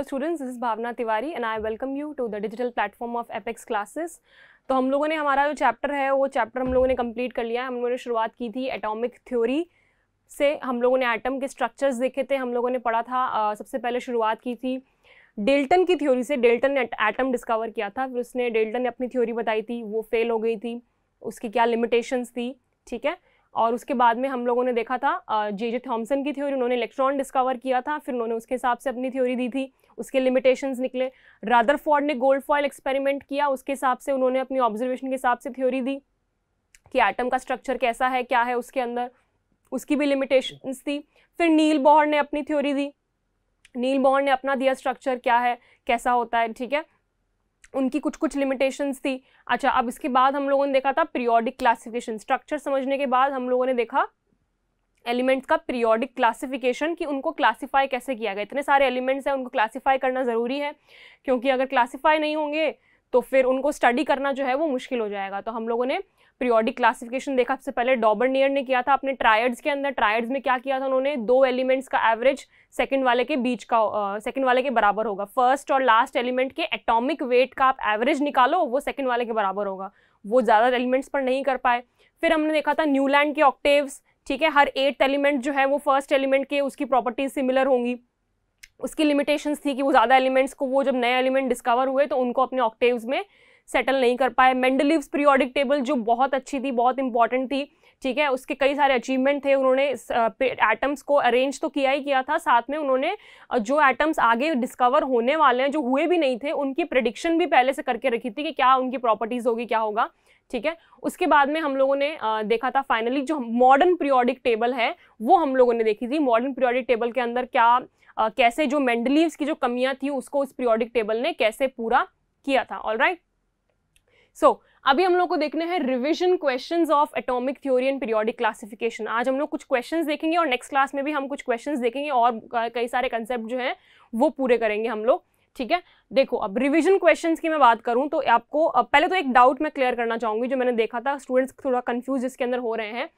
Hello students this is Bhavna Tiwari and I welcome you to the digital platform of apex classes तो हम लोगों ने हमारा जो चैप्टर है वो चैप्टर हम लोगों ने कंप्लीट कर लिया है हम लोगों ने शुरुआत की थी एटॉमिक थ्योरी से हम लोगों ने एटम के स्ट्रक्चर्स देखे थे हम लोगों ने पढ़ा था आ, सबसे पहले शुरुआत की थी डेल्टन की थ्योरी से डेल्टन ने एटम डिस्कवर किया था फिर उसने डेल्टन ने अपनी थ्योरी बताई थी वो फेल हो गई थी उसकी क्या लिमिटेशंस थी ठीक है और उसके बाद में हम लोगों ने देखा था जे जे थॉम्सन की थ्योरी उन्होंने इलेक्ट्रॉन डिस्कवर किया था फिर उन्होंने उसके हिसाब से अपनी थ्योरी दी थी उसके लिमिटेशंस निकले फॉर्ड ने गोल्ड फॉयल एक्सपेरिमेंट किया उसके हिसाब से उन्होंने अपनी ऑब्जर्वेशन के हिसाब से थ्योरी दी कि एटम का स्ट्रक्चर कैसा है क्या है उसके अंदर उसकी भी लिमिटेशंस थी फिर नील बॉर्ड ने अपनी थ्योरी दी नील बॉहर ने अपना दिया स्ट्रक्चर क्या है कैसा होता है ठीक है उनकी कुछ कुछ लिमिटेशंस थी अच्छा अब इसके बाद हम लोगों ने देखा था पीरियोडिक क्लासिफिकेशन स्ट्रक्चर समझने के बाद हम लोगों ने देखा एलिमेंट्स का पीरियोडिक क्लासिफिकेशन कि उनको क्लासिफाई कैसे किया गया इतने सारे एलिमेंट्स हैं उनको क्लासिफाई करना ज़रूरी है क्योंकि अगर क्लासिफाई नहीं होंगे तो फिर उनको स्टडी करना जो है वो मुश्किल हो जाएगा तो हम लोगों ने पीरियोडिक क्लासिफिकेशन देखा सबसे पहले डॉबरनियर ने किया था अपने ट्रायड्स के अंदर ट्रायड्स में क्या किया था उन्होंने दो एलिमेंट्स का एवरेज सेकंड वाले के बीच का सेकंड uh, वाले के बराबर होगा फर्स्ट और लास्ट एलिमेंट के एटॉमिक वेट का आप एवरेज निकालो वो सेकंड वाले के बराबर होगा वो ज़्यादा एलिमेंट्स पर नहीं कर पाए फिर हमने देखा था न्यूलैंड के ऑक्टेव्स ठीक है हर एट एलिमेंट जो है वो फर्स्ट एलिमेंट के उसकी प्रॉपर्टीज सिमिलर होंगी उसकी लिमिटेशंस थी कि वो ज़्यादा एलिमेंट्स को वो जब नए एलिमेंट डिस्कवर हुए तो उनको अपने ऑक्टेव्स में सेटल नहीं कर पाए मेंडलीव्स पीरियोडिक टेबल जो बहुत अच्छी थी बहुत इंपॉर्टेंट थी ठीक है उसके कई सारे अचीवमेंट थे उन्होंने एटम्स को अरेंज तो किया ही किया था साथ में उन्होंने जो एटम्स आगे डिस्कवर होने वाले हैं जो हुए भी नहीं थे उनकी प्रडिक्शन भी पहले से करके रखी थी कि क्या उनकी प्रॉपर्टीज़ होगी क्या होगा ठीक है उसके बाद में हम लोगों ने देखा था फाइनली जो मॉडर्न पीरियोडिक टेबल है वो हम लोगों ने देखी थी मॉडर्न पीरियोडिक टेबल के अंदर क्या कैसे जो मेंडलीव्स की जो कमियाँ थी उसको उस पीरियोडिक टेबल ने कैसे पूरा किया था ऑल राइट सो so, अभी हम लोग को देखना है revision questions of atomic theory and periodic classification आज हम लोग कुछ क्वेश्चंस देखेंगे और नेक्स्ट क्लास में भी हम कुछ क्वेश्चंस देखेंगे और कई सारे कंसेप्ट जो हैं वो पूरे करेंगे हम लोग ठीक है देखो अब रिवीजन क्वेश्चंस की मैं बात करूं तो आपको पहले तो एक डाउट मैं क्लियर करना चाहूंगी जो मैंने देखा था स्टूडेंट्स थोड़ा कंफ्यूज इसके अंदर हो रहे हैं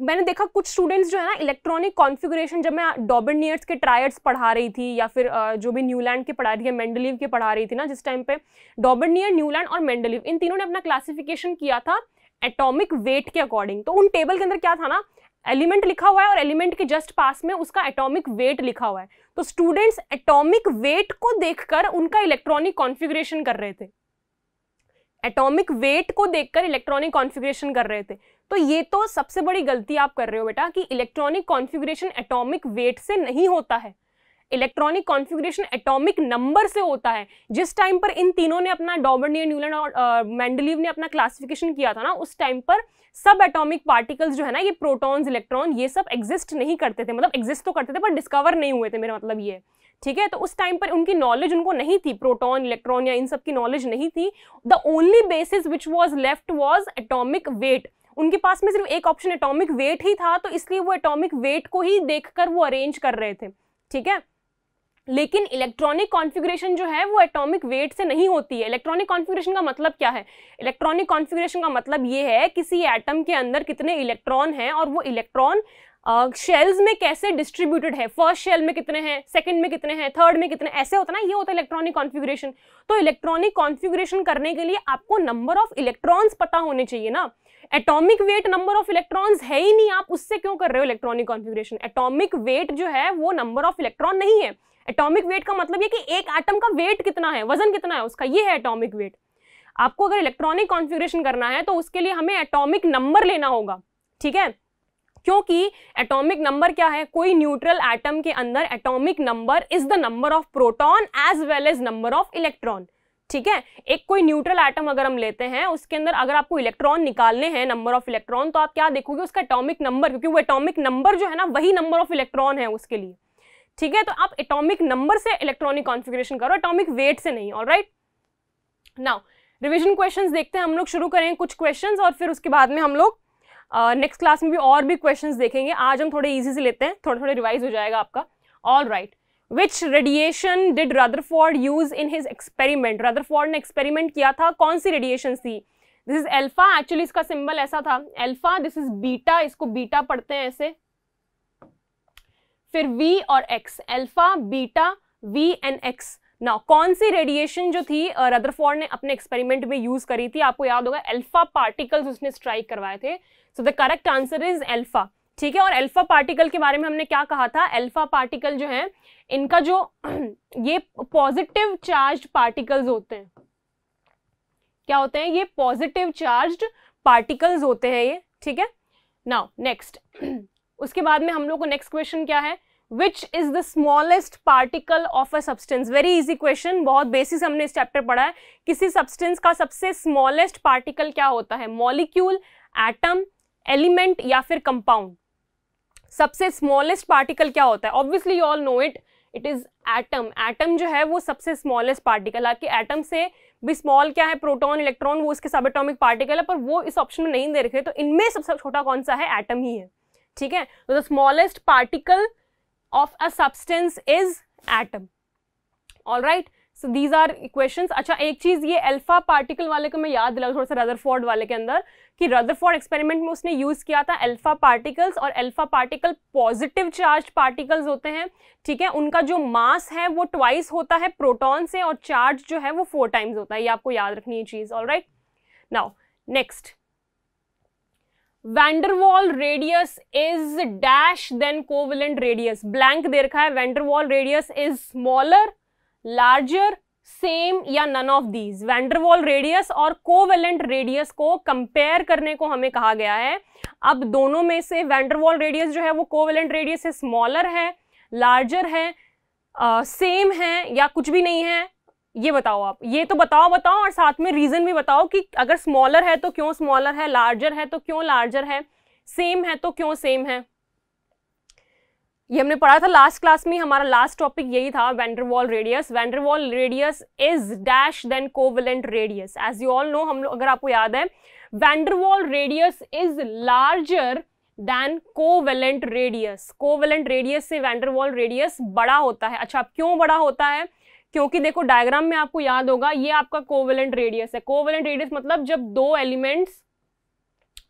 मैंने देखा कुछ स्टूडेंट्स जो है ना इलेक्ट्रॉनिक कॉन्फ़िगरेशन जब मैं डॉबर्नियर्स के ट्रायड्स पढ़ा रही थी या फिर जो भी न्यूलैंड के पढ़ा रही है मेंडलीव के पढ़ा रही थी ना जिस टाइम पे डॉबर्नियर न्यूलैंड और मेंडलीव इन तीनों ने अपना क्लासिफिकेशन किया था एटॉमिक वेट के अकॉर्डिंग तो उन टेबल के अंदर क्या था ना एलिमेंट लिखा हुआ है और एलिमेंट के जस्ट पास में उसका एटॉमिक वेट लिखा हुआ है तो स्टूडेंट्स एटॉमिक वेट को देखकर उनका इलेक्ट्रॉनिक कॉन्फ़िगरेशन कर रहे थे एटॉमिक वेट को देखकर इलेक्ट्रॉनिक कॉन्फ़िगरेशन कर रहे थे तो ये तो सबसे बड़ी गलती आप कर रहे हो बेटा कि इलेक्ट्रॉनिक कॉन्फ़िगरेशन एटॉमिक वेट से नहीं होता है इलेक्ट्रॉनिक कॉन्फ़िगरेशन एटॉमिक नंबर से होता है जिस टाइम पर इन तीनों ने अपना डॉबर्नियर न्यूलैंड और मैंडलीव ने अपना क्लासिफिकेशन किया था ना उस टाइम पर सब एटॉमिक पार्टिकल्स जो है ना ये प्रोटॉन्स इलेक्ट्रॉन ये सब एग्जिस्ट नहीं करते थे मतलब एग्जिस्ट तो करते थे पर डिस्कवर नहीं हुए थे मेरा मतलब ये ठीक है तो उस टाइम पर उनकी नॉलेज उनको नहीं थी प्रोटॉन इलेक्ट्रॉन या इन सब की नॉलेज नहीं थी the only basis which was left was atomic weight उनके पास में सिर्फ एक ऑप्शन एटॉमिक वेट ही था तो इसलिए वो एटॉमिक वेट को ही देखकर वो अरेंज कर रहे थे ठीक है लेकिन इलेक्ट्रॉनिक कॉन्फ़िगरेशन जो है वो एटॉमिक वेट से नहीं होती है इलेक्ट्रॉनिक कॉन्फ़िगरेशन का मतलब क्या है इलेक्ट्रॉनिक कॉन्फ़िगरेशन का मतलब ये है किसी एटम के अंदर कितने इलेक्ट्रॉन हैं और वो इलेक्ट्रॉन शेल्स uh, में कैसे डिस्ट्रीब्यूटेड है फर्स्ट शेल में कितने हैं सेकंड में कितने हैं थर्ड में कितने ऐसे होता ना ये होता है इलेक्ट्रॉनिक कॉन्फ़िगरेशन तो इलेक्ट्रॉनिक कॉन्फ़िगरेशन करने के लिए आपको नंबर ऑफ इलेक्ट्रॉन्स पता होने चाहिए ना atomic weight number of electrons है ही नहीं आप उससे क्यों कर रहे हो इलेक्ट्रॉनिक कॉन्फिग्रेशन एटॉमिक वेट जो है वो नंबर ऑफ इलेक्ट्रॉन नहीं है एटॉमिक वेट का मतलब ये कि एक एटम का वेट कितना है वजन कितना है उसका ये है एटॉमिक वेट आपको अगर इलेक्ट्रॉनिक कॉन्फिग्रेशन करना है तो उसके लिए हमें एटॉमिक नंबर लेना होगा ठीक है क्योंकि एटॉमिक नंबर क्या है कोई न्यूट्रल एटम के अंदर atomic number is the number of proton as well as number of electron ठीक है एक कोई न्यूट्रल आइटम अगर हम लेते हैं उसके अंदर अगर आपको इलेक्ट्रॉन निकालने हैं नंबर ऑफ इलेक्ट्रॉन तो आप क्या देखोगे उसका एटॉमिक नंबर क्योंकि वो एटॉमिक नंबर जो है ना वही नंबर ऑफ इलेक्ट्रॉन है उसके लिए ठीक है तो आप एटॉमिक नंबर से इलेक्ट्रॉनिक कॉन्फिग्रेशन करो एटॉमिक वेट से नहीं all right now revision question देखते हैं हम लोग शुरू करें कुछ क्वेश्चन और फिर उसके बाद में हम लोग नेक्स्ट क्लास में भी और भी क्वेश्चन देखेंगे आज हम थोड़े ईजी से लेते हैं थोड़े थोड़े रिवाइज हो जाएगा आपका all right which radiation did Rutherford use in his experiment Rutherford ने एक्सपेरिमेंट किया था कौन सी रेडिएशन थी दिस इज एल्फा एक्चुअली इसका सिंबल ऐसा था एल्फा दिस इज बीटा इसको बीटा पढ़ते हैं ऐसे फिर वी और X alpha beta V and X ना कौन सी रेडिएशन जो थी रदरफोर्ड ने अपने एक्सपेरिमेंट में यूज करी थी आपको याद होगा एल्फा पार्टिकल्स उसने स्ट्राइक करवाए थे so the correct answer is alpha ठीक है और अल्फा पार्टिकल के बारे में हमने क्या कहा था अल्फा पार्टिकल जो है इनका जो ये पॉजिटिव चार्ज पार्टिकल्स होते हैं क्या होते हैं ये पॉजिटिव चार्ज पार्टिकल्स होते हैं ये ठीक है नाउ नेक्स्ट उसके बाद में हम लोग को नेक्स्ट क्वेश्चन क्या है which is the smallest particle of a substance very easy question बहुत बेसिस हमने इस चैप्टर पढ़ा है किसी सब्सटेंस का सबसे स्मॉलेस्ट पार्टिकल क्या होता है मॉलिक्यूल एटम एलिमेंट या फिर कंपाउंड सबसे स्मॉलेस्ट पार्टिकल क्या होता है obviously you all know it it is atom atom जो है वो सबसे स्मॉलेस्ट पार्टिकल आपके एटम से भी स्मॉल क्या है प्रोटॉन इलेक्ट्रॉन वो इसके सब एटॉमिक पार्टिकल है पर वो इस ऑप्शन में नहीं दे रखे तो इनमें सबसे छोटा कौन सा है एटम ही है ठीक है तो the smallest particle of a substance is atom all right so these are equation अच्छा एक चीज़ ये अल्फा पार्टिकल वाले को मैं याद दिला थोड़ा सा रदरफोर्ड वाले के अंदर कि रदरफोर्ड एक्सपेरिमेंट में उसने यूज़ किया था अल्फा पार्टिकल्स और alpha particle positive charge particles होते हैं ठीक है उनका जो मास है वो ट्वाइस होता है प्रोटोन से और चार्ज जो है वो फोर टाइम्स होता है ये आपको याद रखनी है चीज़ all right now next van der Waals radius is dash than covalent radius blank दे रखा है van der Waals radius is smaller larger same या none of these van der Waals radius और कोवेलेंट रेडियस को कंपेयर करने को हमें कहा गया है अब दोनों में से वेंडरवॉल रेडियस जो है वो कोवेलेंट रेडियस से स्मॉलर है लार्जर है सेम uh, है या कुछ भी नहीं है ये बताओ आप ये तो बताओ बताओ और साथ में रीज़न भी बताओ कि अगर स्मॉलर है तो क्यों स्मॉलर है लार्जर है तो क्यों लार्जर है सेम है तो क्यों सेम है ये हमने पढ़ा था लास्ट क्लास में हमारा लास्ट टॉपिक यही था van der Waals radius van der Waals radius is dash than covalent radius as you all know हम लोग अगर आपको याद है van der Waals radius is larger than covalent radius covalent radius से वेंडरवॉल रेडियस बड़ा होता है अच्छा क्यों बड़ा होता है क्योंकि देखो डायग्राम में आपको याद होगा ये आपका कोवेलेंट रेडियस है कोवेलेंट रेडियस मतलब जब दो एलिमेंट्स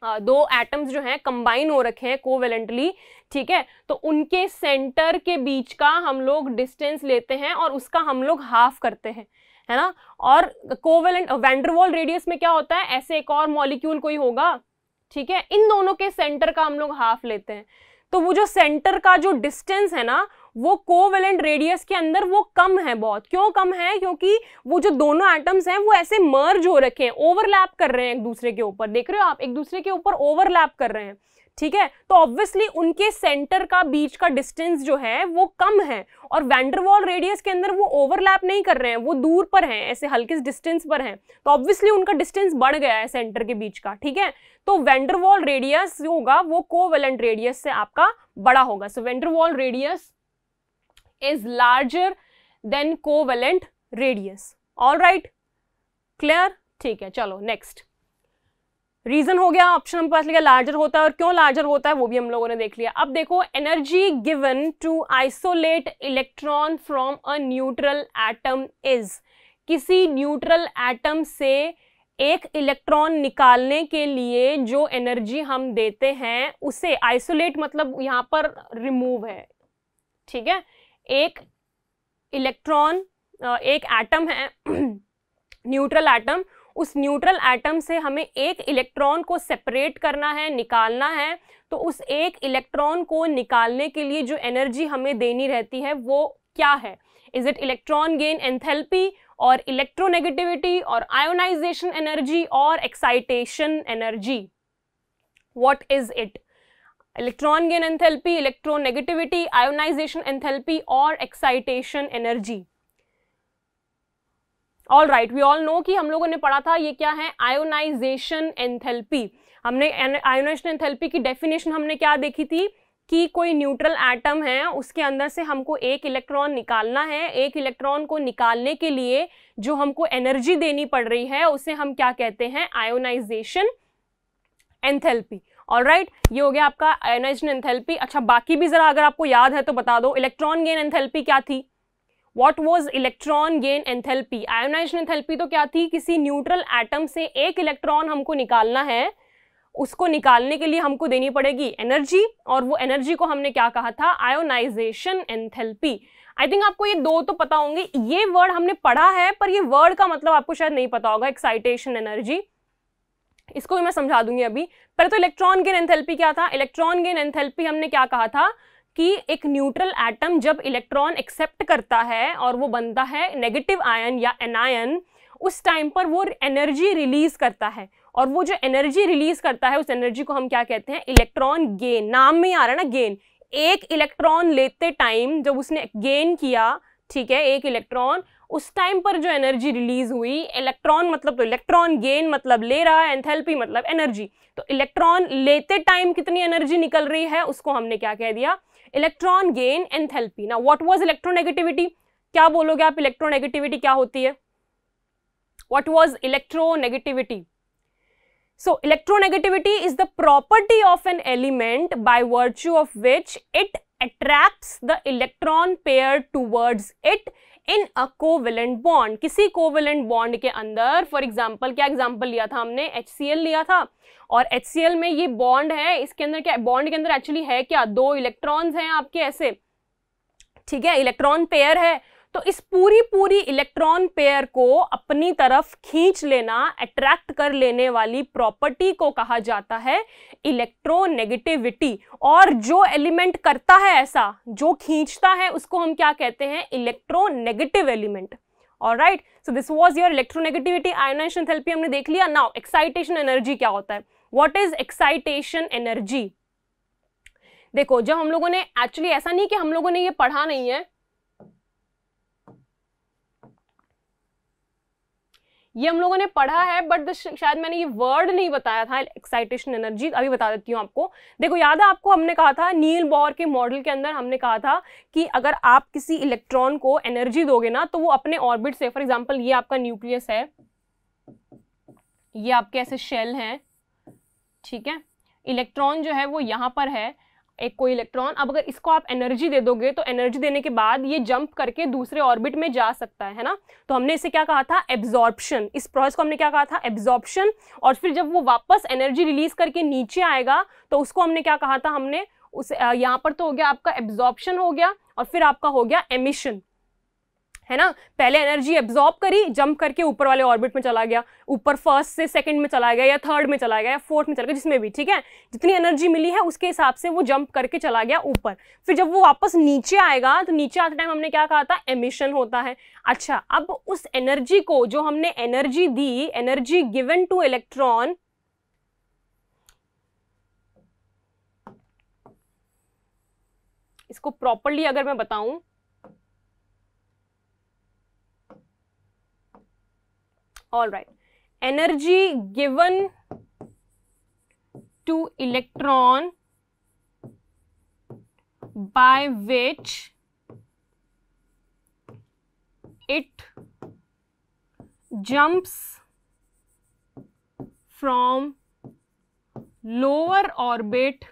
हाँ, दो एटम्स जो हैं कंबाइन हो रखे हैं कोवेलेंटली ठीक है तो उनके सेंटर के बीच का हम लोग डिस्टेंस लेते हैं और उसका हम लोग हाफ करते हैं है ना और कोवेलेंट वेंडरवॉल रेडियस में क्या होता है ऐसे एक और मॉलिक्यूल कोई होगा ठीक है इन दोनों के सेंटर का हम लोग हाफ लेते हैं तो वो जो सेंटर का जो डिस्टेंस है ना वो कोवेलेंट रेडियस के अंदर वो कम है बहुत क्यों कम है क्योंकि वो जो दोनों एटम्स हैं वो ऐसे मर्ज हो रखे हैं ओवरलैप कर रहे हैं एक दूसरे के ऊपर देख रहे हो आप एक दूसरे के ऊपर ओवरलैप कर रहे हैं ठीक है तो ऑब्वियसली उनके सेंटर का बीच का डिस्टेंस जो है वो कम है और वैंडरवॉल रेडियस के अंदर वो ओवरलैप नहीं कर रहे हैं वो दूर पर हैं ऐसे हल्के डिस्टेंस पर हैं तो ऑब्वियसली उनका डिस्टेंस बढ़ गया है सेंटर के बीच का ठीक है तो वेंडरवॉल रेडियस जो होगा वो कोवेलेंट रेडियस से आपका बड़ा होगा so van der Waals radius is larger than covalent radius. All right, clear? ठीक है चलो नेक्स्ट रीजन हो गया ऑप्शन हमारे पास लिखा लार्जर होता है और क्यों लार्जर होता है वो भी हम लोगों ने देख लिया अब देखो energy given to isolate electron from a neutral atom is किसी न्यूट्रल एटम से एक इलेक्ट्रॉन निकालने के लिए जो एनर्जी हम देते हैं उसे आइसोलेट मतलब यहाँ पर रिमूव है ठीक है एक इलेक्ट्रॉन एक एटम है न्यूट्रल एटम उस न्यूट्रल एटम से हमें एक इलेक्ट्रॉन को सेपरेट करना है निकालना है तो उस एक इलेक्ट्रॉन को निकालने के लिए जो एनर्जी हमें देनी रहती है वो क्या है is it electron gain enthalpy और इलेक्ट्रोनेगेटिविटी और आयोनाइजेशन एनर्जी और excitation energy what is it electron gain enthalpy negativity ionisation enthalpy और excitation energy all right we all know कि हम लोगों ने पढ़ा था ये क्या है आयोनाइजेशन एंथैल्पी हमने आयोनाइजेशन एंथैल्पी की डेफिनेशन हमने क्या देखी थी कि कोई न्यूट्रल एटम है उसके अंदर से हमको एक इलेक्ट्रॉन निकालना है एक इलेक्ट्रॉन को निकालने के लिए जो हमको एनर्जी देनी पड़ रही है उसे हम क्या कहते हैं आयोनाइजेशन एंथैल्पी ऑल राइट ये हो गया आपका आयोनाइज एंथेल्पी अच्छा बाकी भी ज़रा अगर आपको याद है तो बता दो इलेक्ट्रॉन गेन एंथेल्पी क्या थी what was electron gain enthalpy ionise enthalpy तो क्या थी किसी न्यूट्रल एटम से एक इलेक्ट्रॉन हमको निकालना है उसको निकालने के लिए हमको देनी पड़ेगी एनर्जी और वो एनर्जी को हमने क्या कहा था आयोनाइजेशन एंथेल्पी आई थिंक आपको ये दो तो पता होंगे ये वर्ड हमने पढ़ा है पर ये वर्ड का मतलब आपको शायद नहीं पता होगा एक्साइटेशन एनर्जी इसको भी मैं समझा दूंगी अभी पर तो इलेक्ट्रॉन गेन एंथेल्पी क्या था इलेक्ट्रॉन गेन एंथेल्पी हमने क्या कहा था कि एक न्यूट्रल एटम जब इलेक्ट्रॉन एक्सेप्ट करता है और वो बनता है नेगेटिव आयन या एनायन उस टाइम पर वो एनर्जी रिलीज करता है और वो जो एनर्जी रिलीज करता है उस एनर्जी को हम क्या कहते हैं इलेक्ट्रॉन गेन नाम में ही आ रहा है ना गेन एक इलेक्ट्रॉन लेते टाइम जब उसने गेन किया ठीक है एक इलेक्ट्रॉन उस टाइम पर जो एनर्जी रिलीज हुई इलेक्ट्रॉन मतलब तो इलेक्ट्रॉन गेन मतलब ले रहा है एंथेल्पी मतलब एनर्जी तो इलेक्ट्रॉन लेते टाइम कितनी एनर्जी निकल रही है उसको हमने क्या कह दिया इलेक्ट्रॉन गेन एंथेल्पी ना व्हाट वाज इलेक्ट्रोनेगेटिविटी क्या बोलोगे आप इलेक्ट्रोनेगेटिविटी क्या होती है what was electronegativity so electronegativity is the property of an element by virtue of which it attracts the electron pair towards it in a covalent bond किसी covalent bond के अंदर for example क्या example लिया था हमने H लिया था और एच में ये बॉन्ड है इसके अंदर क्या बॉन्ड के अंदर एक्चुअली है क्या दो इलेक्ट्रॉन्स हैं आपके ऐसे ठीक है इलेक्ट्रॉन पेयर है तो इस पूरी पूरी इलेक्ट्रॉन पेयर को अपनी तरफ खींच लेना अट्रैक्ट कर लेने वाली प्रॉपर्टी को कहा जाता है इलेक्ट्रोनेगेटिविटी और जो एलिमेंट करता है ऐसा जो खींचता है उसको हम क्या कहते हैं इलेक्ट्रोनेगेटिव एलिमेंट और right so this was your electronegativity ionisation therapy हमने देख लिया नाउ एक्साइटेशन एनर्जी क्या होता है वॉट इज एक्साइटेशन एनर्जी देखो जब हम लोगों ने एक्चुअली ऐसा नहीं कि हम लोगों ने ये पढ़ा नहीं है ये हम लोगों ने पढ़ा है बट शायद मैंने ये वर्ड नहीं बताया था एक्साइटेशन एनर्जी अभी बता देती हूँ आपको देखो याद है आपको हमने कहा था नील बॉर के मॉडल के अंदर हमने कहा था कि अगर आप किसी इलेक्ट्रॉन को एनर्जी दोगे ना तो वो अपने ऑर्बिट से फॉर एग्जाम्पल ये आपका न्यूक्लियस है ये आपके ऐसे शेल हैं ठीक है इलेक्ट्रॉन जो है वो यहाँ पर है एक कोई इलेक्ट्रॉन अब अगर इसको आप एनर्जी दे दोगे तो एनर्जी देने के बाद ये जंप करके दूसरे ऑर्बिट में जा सकता है है ना तो हमने इसे क्या कहा था एब्जॉर्प्शन इस प्रोसेस को हमने क्या कहा था एब्जॉर्प्शन और फिर जब वो वापस एनर्जी रिलीज करके नीचे आएगा तो उसको हमने क्या कहा था हमने उस यहाँ पर तो हो गया आपका एब्जॉर्प्शन हो गया और फिर आपका हो गया एमिशन है ना पहले एनर्जी एब्जॉर्ब करी जंप करके ऊपर वाले ऑर्बिट में चला गया ऊपर फर्स्ट से सेकंड में चला गया या थर्ड में चला गया या फोर्थ में चला गया जिसमें भी ठीक है जितनी एनर्जी मिली है उसके हिसाब से वो जंप करके चला गया ऊपर फिर जब वो वापस नीचे आएगा तो नीचे आते टाइम हमने क्या कहा था एमिशन होता है अच्छा अब उस एनर्जी को जो हमने एनर्जी दी एनर्जी गिवन टू इलेक्ट्रॉन इसको प्रॉपरली अगर मैं बताऊं all right energy given to electron by which it jumps from lower orbit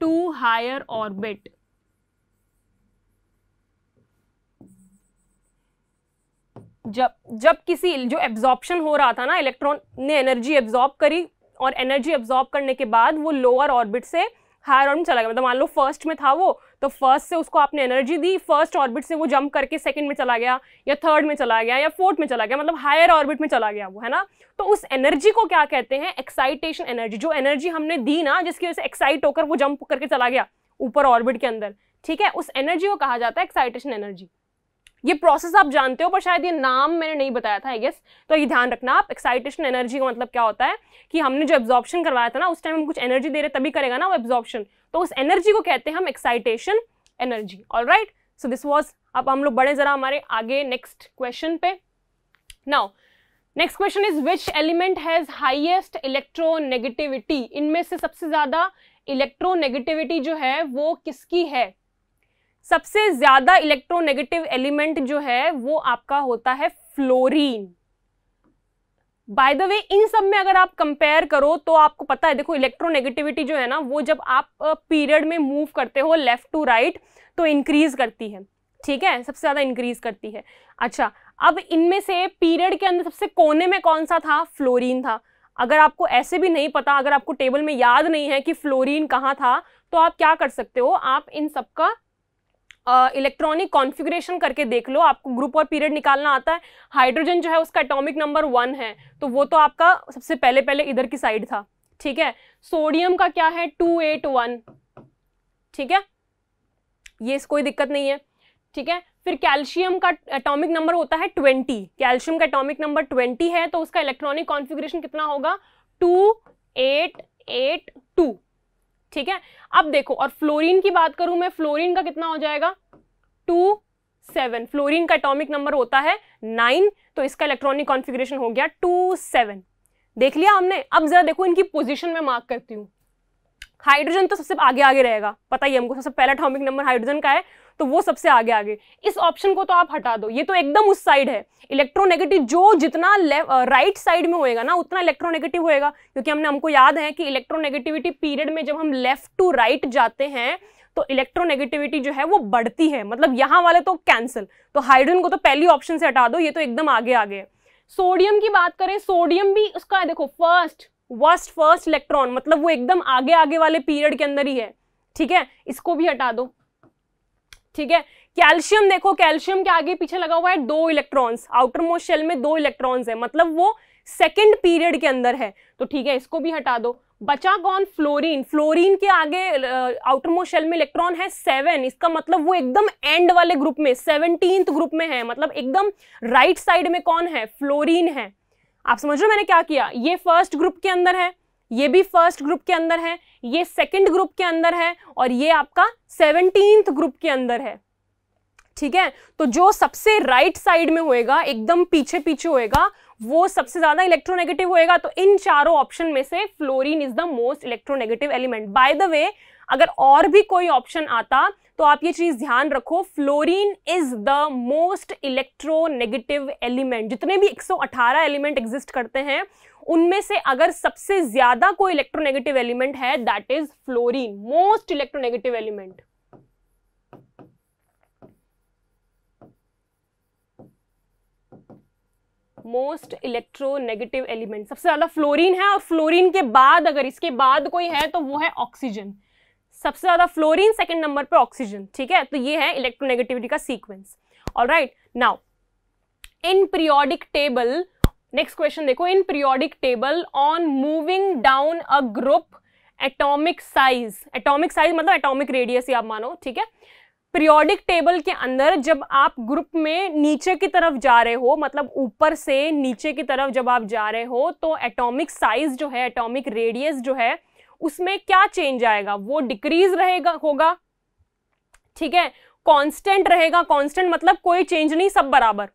to higher orbit जब जब किसी जो एब्जॉर्प्शन हो रहा था ना इलेक्ट्रॉन ने एनर्जी एब्जॉर्ब करी और एनर्जी एब्जॉर्ब करने के बाद वो लोअर ऑर्बिट से हायर ऑर्बिट चला गया मतलब मान लो फर्स्ट में था वो तो फर्स्ट से उसको आपने एनर्जी दी फर्स्ट ऑर्बिट से वो जंप करके सेकंड में चला गया या थर्ड में चला गया या फोर्थ में चला गया मतलब हायर ऑर्बिट में चला गया वो है ना तो उस एनर्जी को क्या कहते हैं एक्साइटेशन एनर्जी जो एनर्जी हमने दी ना जिसकी वजह से एक्साइट होकर वो जंप करके चला गया ऊपर ऑर्बिट के अंदर ठीक है उस एनर्जी को कहा जाता है एक्साइटेशन एनर्जी ये प्रोसेस आप जानते हो पर शायद ये नाम मैंने नहीं बताया था आई गेस तो ये ध्यान रखना आप एक्साइटेशन एनर्जी का मतलब क्या होता है कि हमने जो एब्जॉर्प्शन करवाया था ना उस टाइम हम कुछ एनर्जी दे रहे तभी करेगा ना वो एब्जॉर्प्शन तो उस एनर्जी को कहते हैं हम excitation energy all right so this was अब हम लोग बढ़े ज़रा हमारे आगे नेक्स्ट क्वेश्चन पे now next question is which element has highest electronegativity इनमें से सबसे ज़्यादा इलेक्ट्रोनेगेटिविटी जो है वो किसकी है सबसे ज्यादा इलेक्ट्रोनेगेटिव एलिमेंट जो है वो आपका होता है फ्लोरीन बाय द वे इन सब में अगर आप कंपेयर करो तो आपको पता है देखो इलेक्ट्रोनेगेटिविटी जो है ना वो जब आप पीरियड में मूव करते हो लेफ्ट टू राइट तो इंक्रीज करती है ठीक है सबसे ज़्यादा इंक्रीज करती है अच्छा अब इनमें से पीरियड के अंदर सबसे कोने में कौन सा था फ्लोरीन था अगर आपको ऐसे भी नहीं पता अगर आपको टेबल में याद नहीं है कि फ्लोरीन कहाँ था तो आप क्या कर सकते हो आप इन सबका इलेक्ट्रॉनिक कॉन्फ़िगरेशन करके देख लो आपको ग्रुप और पीरियड निकालना आता है हाइड्रोजन जो है उसका एटॉमिक नंबर वन है तो वो तो आपका सबसे पहले पहले इधर की साइड था ठीक है सोडियम का क्या है टू एट वन ठीक है ये कोई दिक्कत नहीं है ठीक है फिर कैल्शियम का एटॉमिक नंबर होता है ट्वेंटी कैल्शियम का एटॉमिक नंबर ट्वेंटी है तो उसका इलेक्ट्रॉनिक कॉन्फिग्रेशन कितना होगा टू एट एट टू ठीक है अब देखो और फ्लोरीन की बात करूं मैं फ्लोरीन का कितना हो जाएगा टू सेवन फ्लोरीन का एटॉमिक नंबर होता है नाइन तो इसका इलेक्ट्रॉनिक कॉन्फिग्रेशन हो गया टू सेवन देख लिया हमने अब जरा देखो इनकी पोजीशन में मार्क करती हूँ हाइड्रोजन तो सबसे आगे आगे रहेगा पता ही हमको सबसे पहला एटॉमिक नंबर हाइड्रोजन का है तो वो सबसे आगे आगे इस ऑप्शन को तो आप हटा दो ये तो एकदम उस साइड है इलेक्ट्रोनेगेटिव जो जितना राइट साइड में होएगा ना उतना इलेक्ट्रोनेगेटिव होएगा क्योंकि हमने हमको याद है कि इलेक्ट्रोनेगेटिविटी पीरियड में जब हम लेफ्ट टू राइट जाते हैं तो इलेक्ट्रोनेगेटिविटी जो है वो बढ़ती है मतलब यहाँ वाले तो कैंसिल तो हाइड्रोजन को तो पहली ऑप्शन से हटा दो ये तो एकदम आगे आगे है सोडियम की बात करें सोडियम भी उसका देखो फर्स्ट वर्स्ट फर्स्ट इलेक्ट्रॉन मतलब वो एकदम आगे आगे वाले पीरियड के अंदर ही है ठीक है इसको भी हटा दो ठीक है कैल्शियम देखो कैल्शियम के आगे पीछे लगा हुआ है दो इलेक्ट्रॉन्स आउटर मोस्ट शेल में दो इलेक्ट्रॉन्स है मतलब वो सेकेंड पीरियड के अंदर है तो ठीक है इसको भी हटा दो बचा कौन फ्लोरीन फ्लोरीन के आगे आउटर मोस्ट शेल में इलेक्ट्रॉन है सेवन इसका मतलब वो एकदम एंड वाले ग्रुप में सेवनटीन ग्रुप में है मतलब एकदम राइट साइड में कौन है फ्लोरीन है आप समझ रहे हो मैंने क्या किया ये फर्स्ट ग्रुप के अंदर है ये भी फर्स्ट ग्रुप के अंदर है ये सेकंड ग्रुप के अंदर है और ये आपका सेवनटीन ग्रुप के अंदर है ठीक है तो जो सबसे राइट right साइड में होएगा एकदम पीछे पीछे होएगा वो सबसे ज्यादा इलेक्ट्रोनेगेटिव होएगा तो इन चारों ऑप्शन में से fluorine is the most electronegative element by the way अगर और भी कोई ऑप्शन आता तो आप ये चीज़ ध्यान रखो fluorine is the most electronegative element जितने भी 118 एलिमेंट एग्जिस्ट करते हैं उनमें से अगर सबसे ज़्यादा कोई इलेक्ट्रोनेगेटिव एलिमेंट है that is fluorine most electronegative element most electronegative element सबसे ज़्यादा फ्लोरीन है और फ्लोरीन के बाद अगर इसके बाद कोई है तो वो है ऑक्सीजन सबसे ज़्यादा फ्लोरीन सेकेंड नंबर पर ऑक्सीजन ठीक है तो ये है इलेक्ट्रोनेगेटिविटी का सीक्वेंस और right now in periodic table next question देखो in periodic table on moving down a group atomic size atomic size मतलब एटॉमिक रेडियस ही आप मानो ठीक है पीरियोडिक टेबल के अंदर जब आप ग्रुप में नीचे की तरफ जा रहे हो मतलब ऊपर से नीचे की तरफ जब आप जा रहे हो तो एटॉमिक साइज जो है एटॉमिक रेडियस जो है उसमें क्या चेंज आएगा वो डिक्रीज रहेगा होगा ठीक है कांस्टेंट रहेगा कांस्टेंट मतलब कोई चेंज नहीं सब बराबर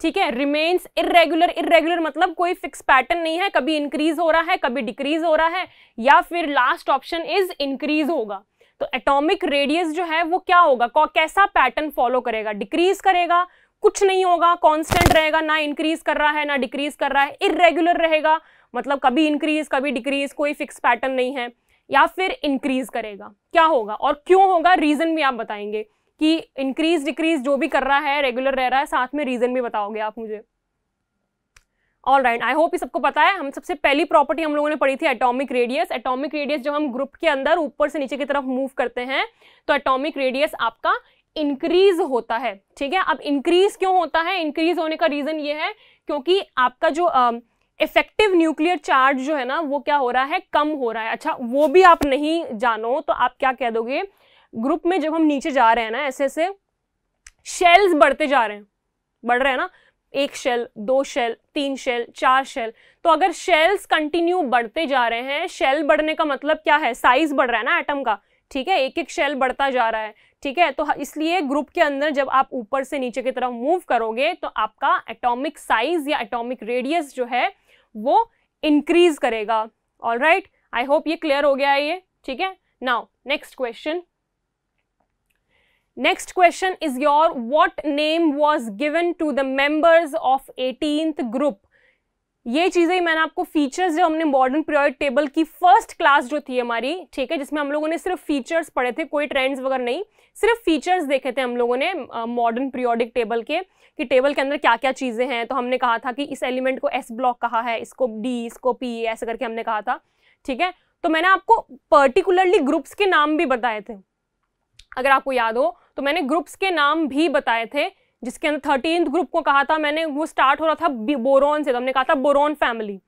ठीक है रिमेन्स इरेगुलर इरेगुलर मतलब कोई फिक्स पैटर्न नहीं है कभी इंक्रीज हो रहा है कभी डिक्रीज हो रहा है या फिर लास्ट ऑप्शन इज इंक्रीज होगा तो एटॉमिक रेडियस जो है वो क्या होगा कैसा पैटर्न फॉलो करेगा डिक्रीज करेगा कुछ नहीं होगा कांस्टेंट रहेगा ना इंक्रीज कर रहा है ना डिक्रीज कर रहा है इरेगुलर रहेगा मतलब कभी इंक्रीज कभी डिक्रीज कोई फिक्स पैटर्न नहीं है या फिर इंक्रीज करेगा क्या होगा और क्यों होगा रीज़न भी आप बताएंगे कि इंक्रीज डिक्रीज जो भी कर रहा है रेगुलर रह रहा है साथ में रीज़न भी बताओगे आप मुझे ऑल राइट आई होप ये सबको पता है हम सबसे पहली प्रॉपर्टी हम लोगों ने पढ़ी थी एटॉमिक रेडियस एटॉमिक रेडियस जब हम ग्रुप के अंदर ऊपर से नीचे की तरफ मूव करते हैं तो एटॉमिक रेडियस आपका इंक्रीज होता है ठीक है अब इंक्रीज क्यों होता है इंक्रीज होने का रीज़न ये है क्योंकि आपका जो इफेक्टिव न्यूक्लियर चार्ज जो है ना वो क्या हो रहा है कम हो रहा है अच्छा वो भी आप नहीं जानो तो आप क्या कह दोगे ग्रुप में जब हम नीचे जा रहे हैं ना ऐसे ऐसे शेल्स बढ़ते जा रहे हैं बढ़ रहे हैं ना एक शेल दो शेल तीन शेल चार शेल तो अगर शेल्स कंटिन्यू बढ़ते जा रहे हैं शेल बढ़ने का मतलब क्या है साइज बढ़ रहा है ना एटम का ठीक है एक एक शेल बढ़ता जा रहा है ठीक है तो इसलिए ग्रुप के अंदर जब आप ऊपर से नीचे की तरफ मूव करोगे तो आपका एटॉमिक साइज या एटॉमिक रेडियस जो है वो इंक्रीज करेगा ऑल राइट आई होप ये क्लियर हो गया है ये ठीक है now next question next question is your what name was given to the members of eighteen group ये चीज़ें मैंने आपको फीचर्स जो हमने मॉडर्न प्रियोरिट टेबल की फर्स्ट क्लास जो थी हमारी ठीक है जिसमें हम लोगों ने सिर्फ फीचर्स पढ़े थे कोई ट्रेंड्स वगैरह नहीं सिर्फ फीचर्स देखे थे हम लोगों ने मॉडर्न प्रियोडिक टेबल के कि टेबल के अंदर क्या क्या चीज़ें हैं तो हमने कहा था कि इस एलिमेंट को एस ब्लॉक कहा है इसको डी इसको पी ऐसे करके हमने कहा था ठीक है तो मैंने आपको पर्टिकुलरली ग्रुप्स के नाम भी बताए थे अगर आपको याद हो तो मैंने ग्रुप्स के नाम भी बताए थे जिसके अंदर थर्टीन ग्रुप को कहा था मैंने वो स्टार्ट हो रहा था बोरोन से तो हमने कहा था बोरोन फैमिली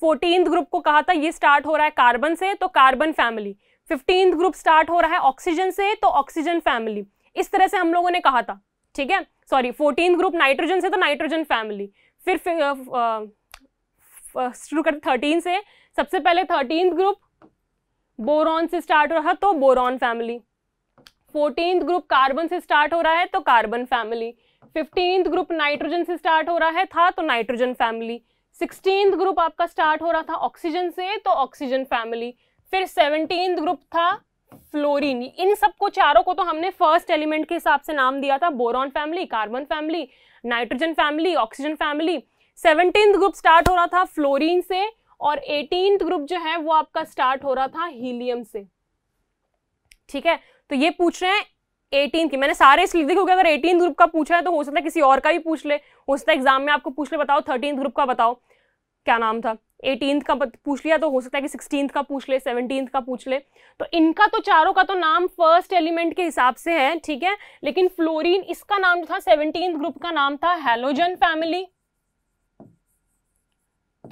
फोर्टीन ग्रुप को कहा था ये स्टार्ट हो रहा है कार्बन से तो carbon family fifteen group start हो रहा है ऑक्सीजन से तो ऑक्सीजन फैमिली इस तरह से हम लोगों ने कहा था ठीक है सॉरी फोर्टीन ग्रुप नाइट्रोजन से तो नाइट्रोजन फैमिली फिर शुरू करते थर्टीन से सबसे पहले थर्टीन ग्रुप बोरॉन से स्टार्ट हो रहा तो boron family fourteen group carbon से स्टार्ट हो रहा है तो carbon family fifteenth group nitrogen से स्टार्ट हो रहा है था तो नाइट्रोजन फैमिली सिक्सटींथ ग्रुप आपका स्टार्ट हो रहा था ऑक्सीजन से तो ऑक्सीजन फैमिली फिर सेवनटीन ग्रुप था फ्लोरीन इन सबको चारों को तो हमने फर्स्ट एलिमेंट के हिसाब से नाम दिया था boron family carbon family nitrogen family oxygen family seventeen group start हो रहा था फ्लोरीन से और एटीन ग्रुप जो है वो आपका स्टार्ट हो रहा था हीलियम से ठीक है तो ये पूछ रहे हैं एटीन की मैंने सारे इसलिए देखो अगर एटीन ग्रुप का पूछा है तो हो सकता है किसी और का भी पूछ ले हो सकता है एग्जाम में आपको पूछ ले बताओ थर्टीन ग्रुप का बताओ क्या नाम था एटीनथ का पूछ लिया तो हो सकता है कि सिक्सटीन का पूछ ले सेवनटीन्थ का पूछ ले तो इनका तो चारों का तो नाम फर्स्ट एलिमेंट के हिसाब से है ठीक है लेकिन फ्लोरीन इसका नाम जो था सेवनटीन ग्रुप का नाम था हेलोजन फैमिली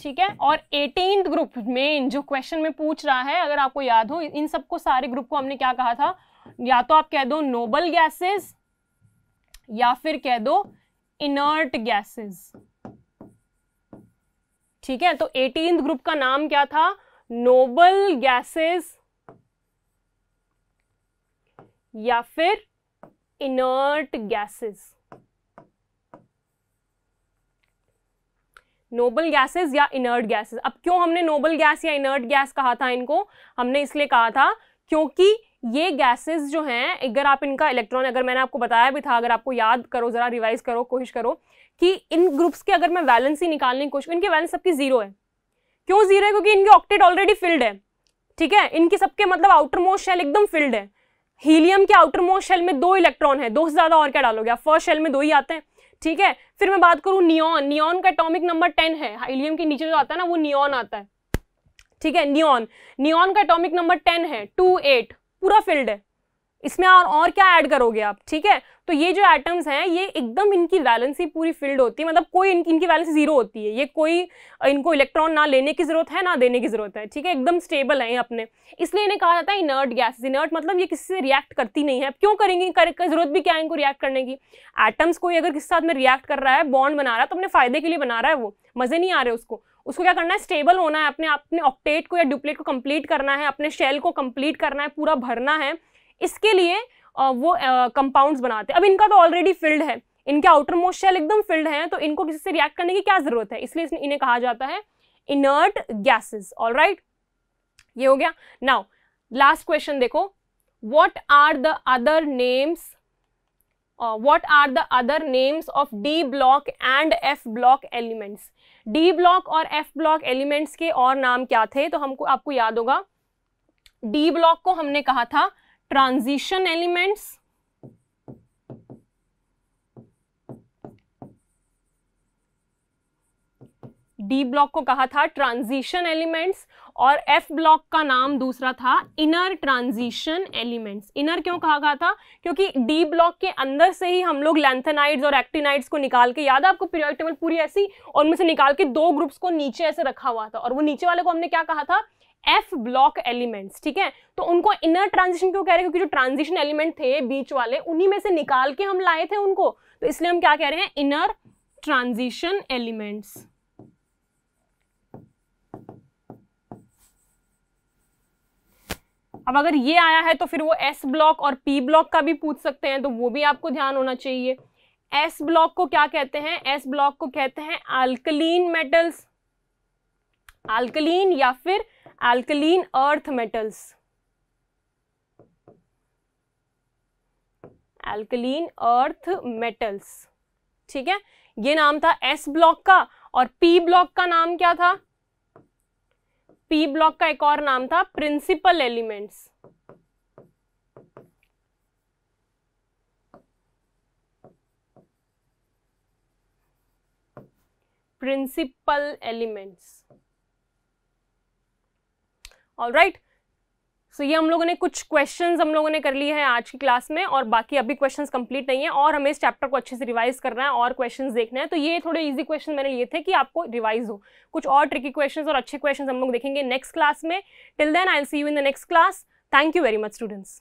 ठीक है और एटीन ग्रुप मेन जो क्वेश्चन में पूछ रहा है अगर आपको याद हो इन सबको सारे ग्रुप को हमने क्या कहा था या तो आप कह दो नोबल गैसेस या फिर कह दो इनर्ट गैसेस ठीक है तो एटीन ग्रुप का नाम क्या था नोबल गैसेस या फिर इनर्ट गैसेस नोबल गैसेस या इनर्ट गैसेस अब क्यों हमने नोबल गैस या इनर्ट गैस कहा था इनको हमने इसलिए कहा था क्योंकि ये गैसेस जो हैं अगर आप इनका इलेक्ट्रॉन अगर मैंने आपको बताया भी था अगर आपको याद करो ज़रा रिवाइज करो कोशिश करो कि इन ग्रुप्स के अगर मैं वैलेंस ही निकालने की कोशिश इनके वैलेंस सबकी ज़ीरो है क्यों ज़ीरो है क्योंकि इनके ऑक्टेट ऑलरेडी फिल्ड है ठीक है इनके सबके मतलब आउटर मोस्ट शेल एकदम फिल्ड है हीलियम के आउटर मोस्ट शेल में दो इलेक्ट्रॉन है दो से ज़्यादा और क्या डालोगे आप फर्स्ट शेल में दो ही आते हैं ठीक है फिर मैं बात करूं नियॉन नियॉन का एटॉमिक नंबर टेन है हाइलियम के नीचे जो आता है ना वो नियॉन आता है ठीक है नियॉन नियॉन का एटॉमिक नंबर टेन है टू एट पूरा फील्ड है इसमें और और क्या ऐड करोगे आप ठीक है तो ये जो एटम्स हैं ये एकदम इनकी वैलेंसी पूरी फिल्ड होती है मतलब कोई इनकी इनकी वैलेंसी जीरो होती है ये कोई इनको इलेक्ट्रॉन ना लेने की जरूरत है ना देने की जरूरत है ठीक है एकदम स्टेबल है अपने इसलिए इन्हें कहा जाता है इनर्ट गैसेस इनर्ट मतलब ये किसी से रिएक्ट करती नहीं है क्यों करेंगे कर, जरूरत भी क्या है इनको रिएक्ट करने की एटम्स कोई अगर किसी साथ में रिएक्ट कर रहा है बॉन्ड बना रहा है तो अपने फायदे के लिए बना रहा है वो मजे नहीं आ रहे उसको उसको क्या करना है स्टेबल होना है अपने अपने ऑक्टेट को या डुप्लेट को कंप्लीट करना है अपने शेल को कंप्लीट करना है पूरा भरना है इसके लिए वो कंपाउंड्स बनाते हैं अब इनका तो ऑलरेडी फील्ड है इनके आउटर मोस्ट शेल एकदम फील्ड हैं तो इनको किसी से रिएक्ट करने की क्या जरूरत है इसलिए इन्हें कहा जाता है इनर्ट गैसेस ऑल राइट ये हो गया नाउ लास्ट क्वेश्चन देखो what are the other names what are the other names of D block and F block elements D block और एफ ब्लॉक एलिमेंट्स के और नाम क्या थे तो हमको आपको याद होगा डी ब्लॉक को हमने कहा था ट्रांजिशन एलिमेंट्स डी ब्लॉक को कहा था ट्रांजिशन एलिमेंट्स और एफ ब्लॉक का नाम दूसरा था इनर ट्रांजिशन एलिमेंट्स इनर क्यों कहा गया था क्योंकि डी ब्लॉक के अंदर से ही हम लोग लेंथेनाइड्स और एक्टिनाइड्स को निकाल के याद है आपको पीरियड टेबल पूरी ऐसी और उनमें से निकाल के दो ग्रुप्स को नीचे ऐसे रखा हुआ था और वो नीचे वाले को हमने क्या कहा था एफ ब्लॉक एलिमेंट्स ठीक है तो उनको इनर ट्रांजिशन क्यों कह रहे हैं क्योंकि जो ट्रांजिशन एलिमेंट थे बीच वाले उन्हीं में से निकाल के हम लाए थे उनको तो इसलिए हम क्या कह रहे हैं इनर ट्रांजिशन एलिमेंट्स अब अगर ये आया है तो फिर वो एस ब्लॉक और पी ब्लॉक का भी पूछ सकते हैं तो वो भी आपको ध्यान होना चाहिए एस ब्लॉक को क्या कहते हैं एस ब्लॉक को कहते हैं अल्कलीन मेटल्स अल्कलीन या फिर alkaline earth metals alkaline earth metals ठीक है ये नाम था एस ब्लॉक का और पी ब्लॉक का नाम क्या था पी ब्लॉक का एक और नाम था principal elements principal elements all right so so, ये हम लोगों ने कुछ क्वेश्चन हम लोगों ने कर लिए हैं आज की क्लास में और बाकी अभी क्वेश्चन कंप्लीट नहीं है और हमें इस चैप्टर को अच्छे से रिवाइज करना है और क्वेश्चन देखना है तो ये थोड़े ईजी क्वेश्चन मैंने लिए थे कि आपको रिवाइज हो कुछ और ट्रिकी क्वेश्चन और अच्छे क्वेश्चन हम लोग देखेंगे नेक्स्ट क्लास में till then I see you in the next class thank you very much students